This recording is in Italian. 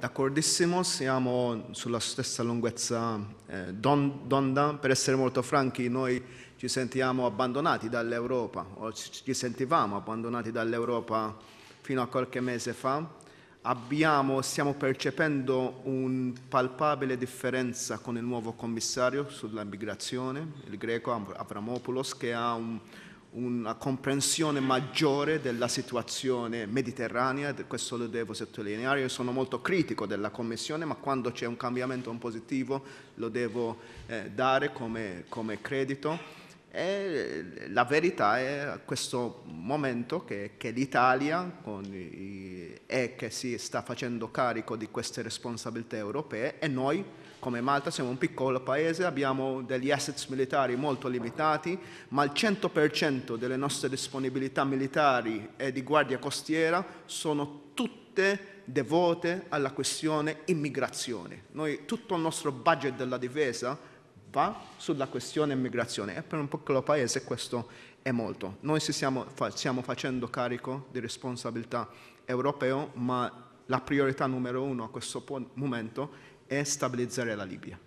d'accordissimo, siamo sulla stessa lunghezza eh, d'onda, per essere molto franchi noi ci sentiamo abbandonati dall'Europa, o ci sentivamo abbandonati dall'Europa fino a qualche mese fa, Abbiamo, stiamo percependo una palpabile differenza con il nuovo commissario sulla migrazione, il greco Avramopoulos, che ha un, una comprensione maggiore della situazione mediterranea, questo lo devo sottolineare, io sono molto critico della Commissione, ma quando c'è un cambiamento positivo lo devo eh, dare come, come credito. E eh, la verità è a questo momento che, che l'Italia è che si sta facendo carico di queste responsabilità europee e noi come Malta siamo un piccolo paese, abbiamo degli assets militari molto limitati, ma il 100% delle nostre disponibilità militari e di guardia costiera sono tutte devote alla questione immigrazione. Noi, tutto il nostro budget della difesa va sulla questione immigrazione e per un piccolo paese questo è molto. Noi stiamo, stiamo facendo carico di responsabilità europeo, ma la priorità numero uno a questo momento è stabilizzare la Libia.